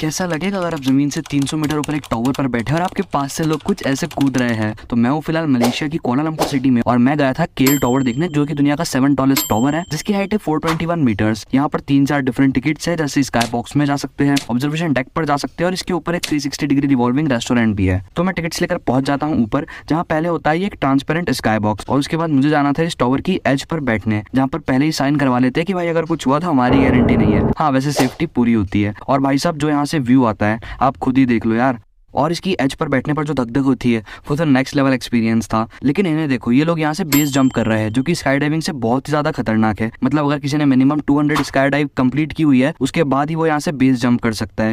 कैसा लगेगा अगर आप ज़मीन से 300 मीटर ऊपर एक टॉवर पर बैठे और आपके पास से लोग कुछ ऐसे कूद रहे हैं तो मैं हूँ फिलहाल मलेशिया की कोलालमपुर सिटी में और मैं गया था केल टावर देखने जो कि दुनिया का सेवन टॉलेस्ट टावर है जिसकी हाइट है 421 मीटर्स यहाँ पर तीन चार डिफरेंट टिकट्स है जैसे स्काई बॉक्स में जा सकते हैं ऑब्जर्वेशन डेक पर जा सकते हैं और इसके ऊपर एक थ्री डिग्री रिवॉल्विंग रेस्टोरेंट भी है तो मैं टिकट्स लेकर पहुंच जाता हूँ ऊपर जहाँ पहले होता है एक ट्रांसपेरेंट स्काई बॉक्स और उसके बाद मुझे जाना था इस टॉवर की एज पर बैठने जहाँ पर पहले ही साइन करवा लेते हैं कि भाई अगर कुछ हुआ तो हमारी गारंटी नहीं है हाँ वैसे सेफ्टी पूरी होती है और भाई साहब जो यहाँ से व्यू आता है आप खुद ही देख लो यार और इसकी एज पर बैठने पर जो धक धक होती है वो तो नेक्स्ट लेवल एक्सपीरियंस था लेकिन इन्हें देखो ये लोग यहाँ से बेस जंप कर रहे हैं जो कि स्काई डाइविंग से बहुत ही ज्यादा खतरनाक है मतलब अगर किसी ने मिनिमम 200 स्काई डाइव कंप्लीट की हुई है उसके बाद ही वो यहाँ से बेस जंप कर सकता है